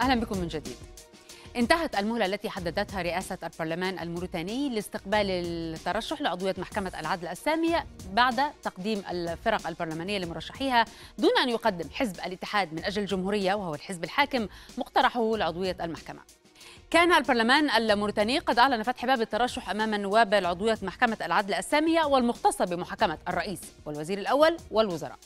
أهلا بكم من جديد انتهت المهلة التي حددتها رئاسة البرلمان الموريتاني لاستقبال الترشح لعضوية محكمة العدل السامية بعد تقديم الفرق البرلمانية لمرشحيها دون أن يقدم حزب الاتحاد من أجل الجمهورية وهو الحزب الحاكم مقترحه لعضوية المحكمة كان البرلمان الموريتاني قد أعلن فتح باب الترشح أمام النواب لعضويه محكمة العدل السامية والمختصة بمحاكمة الرئيس والوزير الأول والوزراء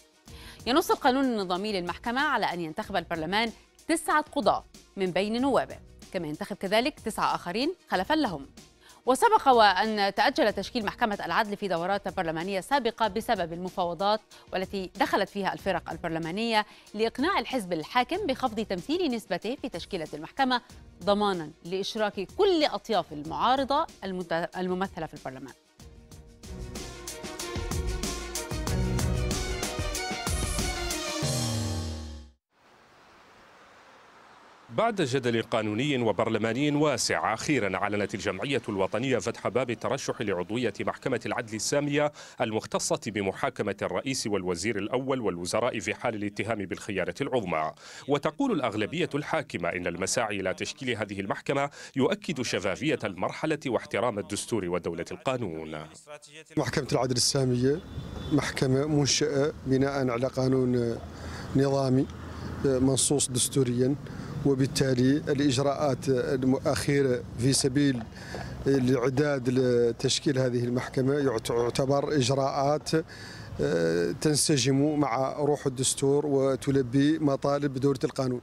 ينص القانون النظامي للمحكمة على أن ينتخب البرلمان تسعة قضاة من بين نوابه كما ينتخب كذلك تسعة آخرين خلفا لهم وسبق وأن تأجل تشكيل محكمة العدل في دورات برلمانية سابقة بسبب المفاوضات والتي دخلت فيها الفرق البرلمانية لإقناع الحزب الحاكم بخفض تمثيل نسبته في تشكيلة المحكمة ضمانا لإشراك كل أطياف المعارضة الممثلة في البرلمان بعد جدل قانوني وبرلماني واسع أخيرا أعلنت الجمعية الوطنية فتح باب الترشح لعضوية محكمة العدل السامية المختصة بمحاكمة الرئيس والوزير الأول والوزراء في حال الاتهام بالخيانة العظمى وتقول الأغلبية الحاكمة إن المساعي إلى تشكيل هذه المحكمة يؤكد شفافية المرحلة واحترام الدستور ودولة القانون محكمة العدل السامية محكمة منشأة بناء على قانون نظامي منصوص دستوريا وبالتالي الإجراءات الأخيرة في سبيل الإعداد لتشكيل هذه المحكمة يعتبر إجراءات آه، تنسجم مع روح الدستور وتلبي مطالب دورة القانون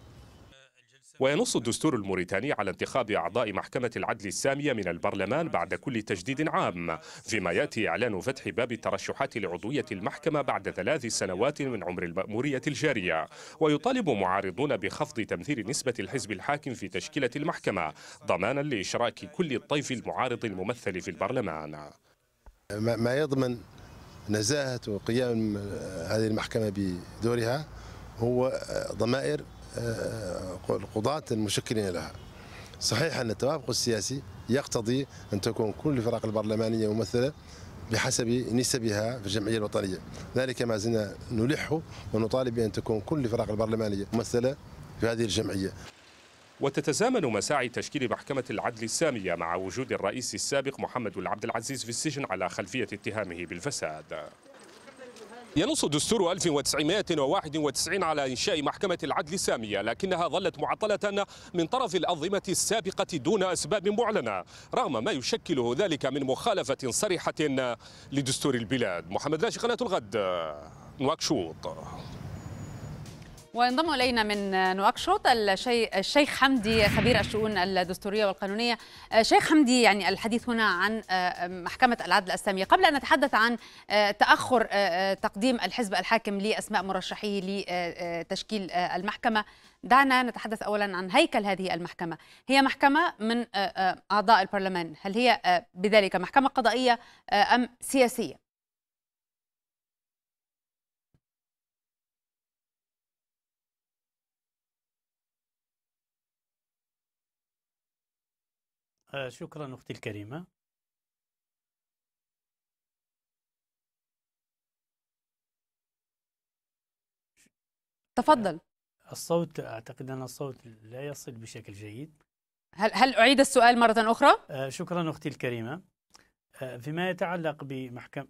وينص الدستور الموريتاني على انتخاب أعضاء محكمة العدل السامية من البرلمان بعد كل تجديد عام فيما يأتي إعلان فتح باب الترشحات لعضوية المحكمة بعد ثلاث سنوات من عمر المأمورية الجارية ويطالب معارضون بخفض تمثيل نسبة الحزب الحاكم في تشكيلة المحكمة ضمانا لإشراك كل الطيف المعارض الممثل في البرلمان ما يضمن نزاهة وقيام هذه المحكمة بدورها هو ضمائر القضاة آه، المشكلين لها صحيح أن التوافق السياسي يقتضي أن تكون كل الفرق البرلمانية ممثلة بحسب نسبها في الجمعية الوطنية ذلك ما زلنا نلحه ونطالب بأن تكون كل الفرق البرلمانية ممثلة في هذه الجمعية وتتزامن مساعي تشكيل محكمة العدل السامية مع وجود الرئيس السابق محمد العبد العزيز في السجن على خلفية اتهامه بالفساد ينص دستور 1991 على إنشاء محكمة العدل السامية لكنها ظلت معطلة من طرف الأنظمة السابقة دون أسباب معلنة رغم ما يشكله ذلك من مخالفة صريحة لدستور البلاد محمد راشي قناة الغد نواكشوط وينضم الينا من نواكشوط الشيخ حمدي خبير الشؤون الدستوريه والقانونيه. آه، شيخ حمدي يعني الحديث هنا عن آه، آه، محكمه العدل الساميه، قبل ان نتحدث عن تاخر تقديم الحزب الحاكم لاسماء مرشحيه لتشكيل المحكمه، دعنا نتحدث اولا عن هيكل هذه المحكمه، هي محكمه من اعضاء البرلمان، هل هي بذلك محكمه قضائيه ام سياسيه؟ آه، شكرا أختي الكريمة تفضل آه، الصوت أعتقد أن الصوت لا يصل بشكل جيد هل هل أعيد السؤال مرة أخرى؟ آه، شكرا أختي الكريمة فيما يتعلق بمحكمة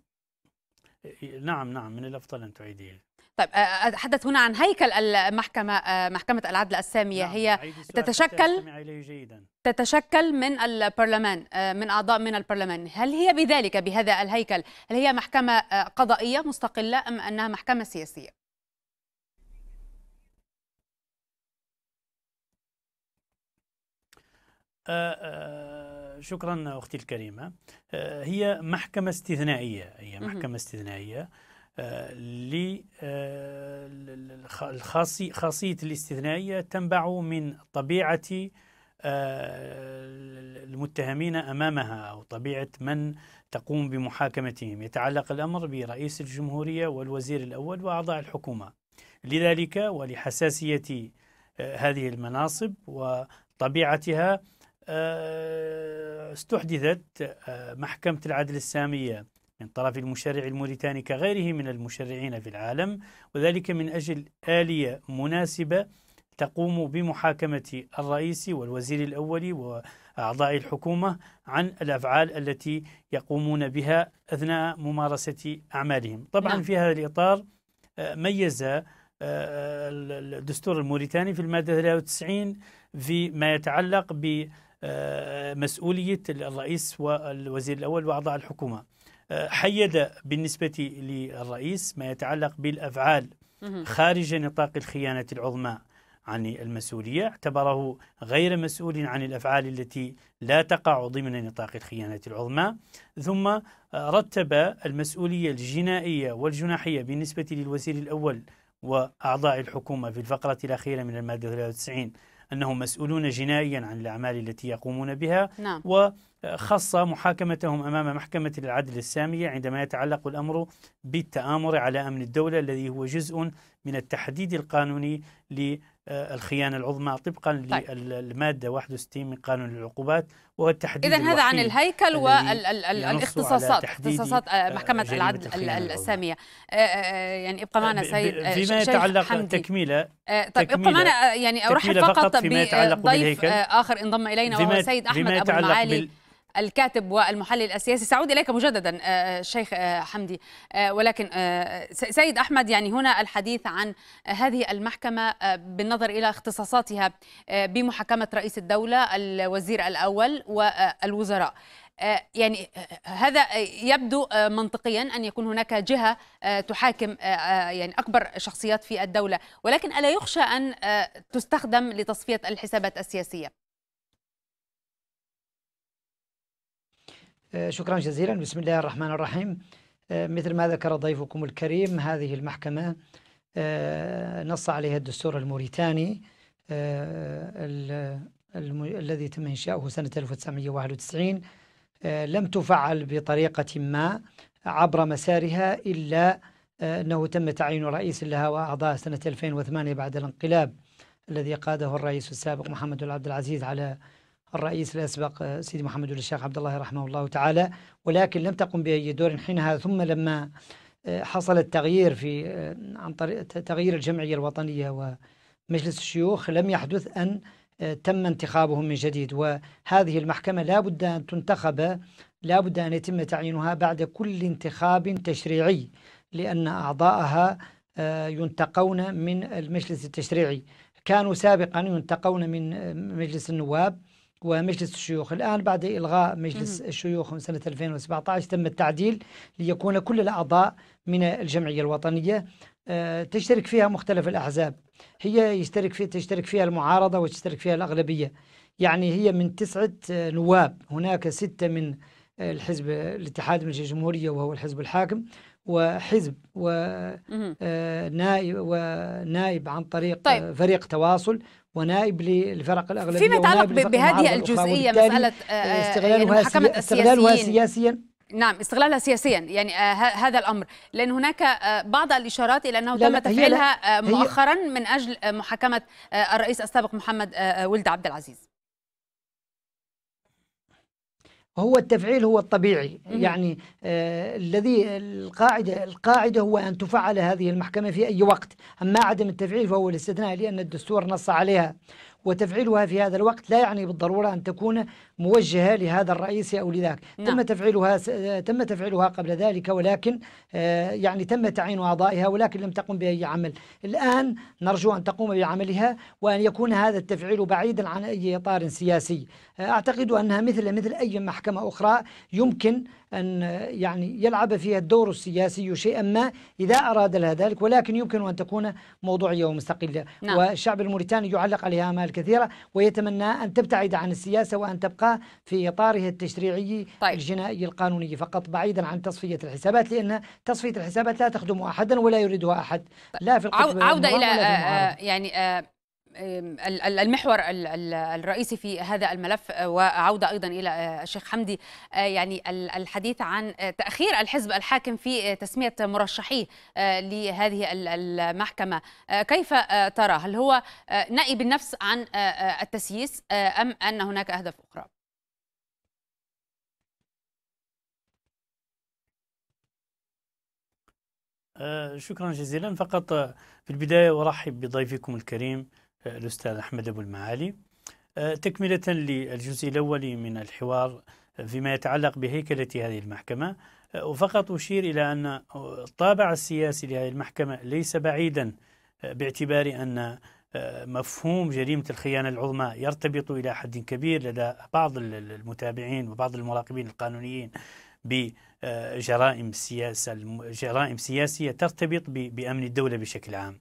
نعم نعم من الأفضل أن تعيديه طيب أتحدث هنا عن هيكل المحكمة محكمة العدل السامية نعم، هي تتشكل تتشكل من البرلمان من أعضاء من البرلمان هل هي بذلك بهذا الهيكل هل هي محكمة قضائية مستقلة أم أنها محكمة سياسية؟ شكرا اختي الكريمه هي محكمه استثنائيه هي محكمه استثنائيه آه، خاصية الاستثنائية تنبع من طبيعة آه، المتهمين أمامها أو طبيعة من تقوم بمحاكمتهم يتعلق الأمر برئيس الجمهورية والوزير الأول وأعضاء الحكومة لذلك ولحساسية آه، هذه المناصب وطبيعتها استحدثت محكمة العدل السامية من طرف المشرع الموريتاني كغيره من المشرعين في العالم وذلك من أجل آلية مناسبة تقوم بمحاكمة الرئيس والوزير الأول وأعضاء الحكومة عن الأفعال التي يقومون بها أثناء ممارسة أعمالهم طبعا نعم. في هذا الإطار آه، ميز آه، آه، الدستور الموريتاني في المادة 93 في ما يتعلق بمسؤولية الرئيس والوزير الأول وأعضاء الحكومة حيد بالنسبة للرئيس ما يتعلق بالأفعال خارج نطاق الخيانة العظمى عن المسؤولية اعتبره غير مسؤول عن الأفعال التي لا تقع ضمن نطاق الخيانة العظمى ثم آه، رتب المسؤولية الجنائية والجناحية بالنسبة للوزير الأول وأعضاء الحكومة في الفقرة الأخيرة من المادة 93 أنهم مسؤولون جنائيا عن الأعمال التي يقومون بها نعم. وخص محاكمتهم أمام محكمة العدل السامية عندما يتعلق الأمر بالتآمر على أمن الدولة الذي هو جزء من التحديد القانوني آه، الخيانة العظمى طبقا طيب. للمادة 61 من قانون العقوبات وهو التحديد إذا هذا عن الهيكل والاختصاصات اختصاصات آه، آه، محكمة العدل السامية يعني ابقى معنا سيد فيما يتعلق حمدي. تكميلة طيب ابقى معنا يعني أرحب فقط, فقط بضيف آخر انضم إلينا وهو سيد أحمد أبو المعالي الكاتب والمحلل السياسي سأعود إليك مجددا الشيخ آه، آه، آه، حمدي ولكن سيد أحمد يعني هنا الحديث عن هذه المحكمة بالنظر إلى اختصاصاتها بمحاكمة رئيس الدولة الوزير الأول والوزراء يعني هذا يبدو منطقيا ان يكون هناك جهه تحاكم يعني اكبر شخصيات في الدوله ولكن الا يخشى ان تستخدم لتصفيه الحسابات السياسيه آه، شكرا جزيلا بسم الله الرحمن الرحيم آه، مثل ما ذكر ضيفكم الكريم هذه المحكمة آه، نص عليها الدستور الموريتاني الذي تم إنشاؤه سنة 1991 لم تفعل بطريقة ما عبر مسارها إلا أنه تم تعيين رئيس لها وأعضاء سنة 2008 بعد الانقلاب الذي قاده الرئيس السابق محمد عبد العزيز على الرئيس الأسبق سيدي محمد الشيخ عبد الله رحمه الله تعالى ولكن لم تقم بأي دور حينها ثم لما آه، حصل التغيير في آه، عن طريق تغيير الجمعية الوطنية ومجلس الشيوخ لم يحدث أن آه، تم انتخابهم من جديد وهذه المحكمة لا بد أن تنتخب لا بد أن يتم تعيينها بعد كل انتخاب تشريعي لأن أعضاءها ينتقون من المجلس التشريعي كانوا سابقا ينتقون من مجلس النواب ومجلس الشيوخ الآن بعد إلغاء مجلس الشيوخ من سنة 2017 تم التعديل ليكون كل الأعضاء من الجمعية الوطنية آه، تشترك فيها مختلف الأحزاب هي يشترك فيها تشترك فيها المعارضة وتشترك فيها الأغلبية يعني هي من تسعة آه، نواب هناك ستة من آه، الحزب الاتحاد من الجمهورية وهو الحزب الحاكم وحزب ونائب ونائب عن طريق طيب. فريق تواصل ونائب للفرق الاغلبيه فيما يتعلق بهذه الجزئيه مساله آه، استغلالها يعني استغلالها سياسيا نعم استغلالها سياسيا يعني آه هذا الامر لان هناك آه بعض الاشارات الى انه لا تم تفعيلها آه، مؤخرا من اجل آه، محاكمه الرئيس السابق محمد ولد عبد العزيز هو التفعيل هو الطبيعي يعني آه الذي القاعدة القاعدة هو أن تفعل هذه المحكمة في أي وقت أما عدم التفعيل فهو الاستثناء لأن الدستور نص عليها وتفعيلها في هذا الوقت لا يعني بالضرورة أن تكون موجهة لهذا الرئيس أو لذاك نعم. تم تفعيلها تم تفعيلها قبل ذلك ولكن آه، يعني تم تعيين أعضائها ولكن لم تقم بأي عمل الآن نرجو أن تقوم بعملها وأن يكون هذا التفعيل بعيدا عن أي إطار سياسي آه، أعتقد أنها مثل مثل أي محكمة محكمة أخرى يمكن أن يعني يلعب فيها الدور السياسي شيئا ما إذا أراد لها ذلك ولكن يمكن أن تكون موضوعية ومستقلة نعم. والشعب الموريتاني يعلق عليها آمال كثيرة ويتمنى أن تبتعد عن السياسة وأن تبقى في إطارها التشريعي طيب. الجنائي القانوني فقط بعيدا عن تصفية الحسابات لأن تصفية الحسابات لا تخدم أحدا ولا يريدها أحد لا في القطب عودة إلى آه، يعني آه المحور الرئيسي في هذا الملف آه، وعودة أيضا إلى آه، الشيخ حمدي آه، يعني الحديث عن تأخير الحزب الحاكم في تسمية مرشحيه لهذه المحكمة كيف ترى هل هو نأي بالنفس عن التسييس أم أن هناك أهداف أخرى؟ شكرا جزيلا فقط في البداية أرحب بضيفكم الكريم الأستاذ أحمد أبو المعالي آه، تكملة للجزء الأول من الحوار فيما يتعلق بهيكلة هذه المحكمة آه، وفقط أشير إلى أن الطابع السياسي لهذه المحكمة ليس بعيدا آه، باعتبار أن مفهوم جريمة الخيانة العظمى يرتبط إلى حد كبير لدى بعض المتابعين وبعض المراقبين القانونيين بجرائم سياسة جرائم سياسية ترتبط بأمن الدولة بشكل عام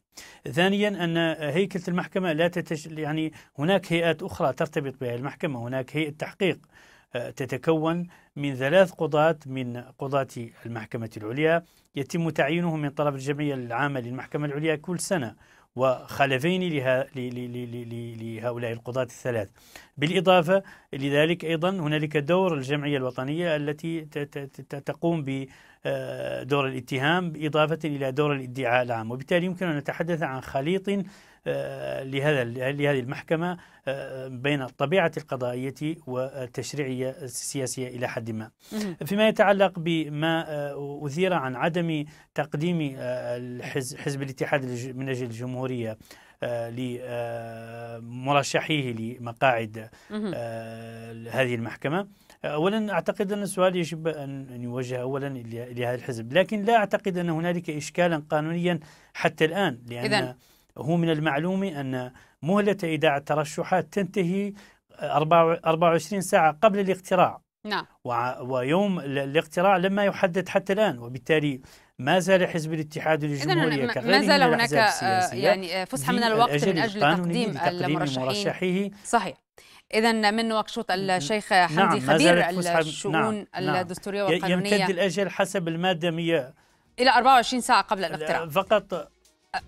ثانيا أن هيكلة المحكمة لا تتش... يعني هناك هيئات أخرى ترتبط بها المحكمة هناك هيئة تحقيق آه، تتكون من ثلاث قضاة من قضاة المحكمة العليا يتم تعيينهم من طرف الجمعية العامة للمحكمة العليا كل سنة وخلفين لها لهؤلاء القضاة الثلاث بالإضافة لذلك أيضا هنالك دور الجمعية الوطنية التي تقوم بدور آه، الاتهام إضافة إلى دور الادعاء العام وبالتالي يمكن أن نتحدث عن خليط آه، لهذا لهذه المحكمة آه، بين الطبيعة القضائية والتشريعية السياسية إلى حد ما فيما يتعلق بما آه، أثير عن عدم تقديم حزب الاتحاد من أجل الجمهورية لمرشحيه لمقاعد هذه المحكمة اولا اعتقد ان السؤال يجب ان يوجه اولا لهذا الحزب، لكن لا اعتقد ان هنالك اشكالا قانونيا حتى الان لان إذن هو من المعلوم أن مهلة إيداع الترشحات تنتهي 24 ساعة قبل الاقتراع نعم ويوم الاقتراع لما يحدد حتى الآن وبالتالي ما زال حزب الاتحاد الجمهوري كغيره ما زال هناك آه، يعني آه، فسحة من الوقت من أجل تقديم, تقديم المرشحين صحيح إذا من نواكشوط الشيخ نعم، حمدي نعم خبير الشؤون نعم الدستورية والقانونية يمتد الأجل حسب المادة 100 إلى 24 ساعة قبل الاقتراع فقط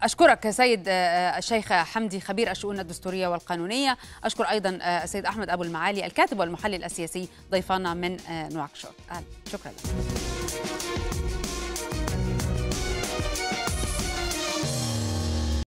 أشكرك سيد آه، الشيخ حمدي خبير الشؤون الدستورية والقانونية أشكر أيضا آه، السيد أحمد أبو المعالي الكاتب والمحلل السياسي ضيفانا من آه، نواكشوط شكرا لك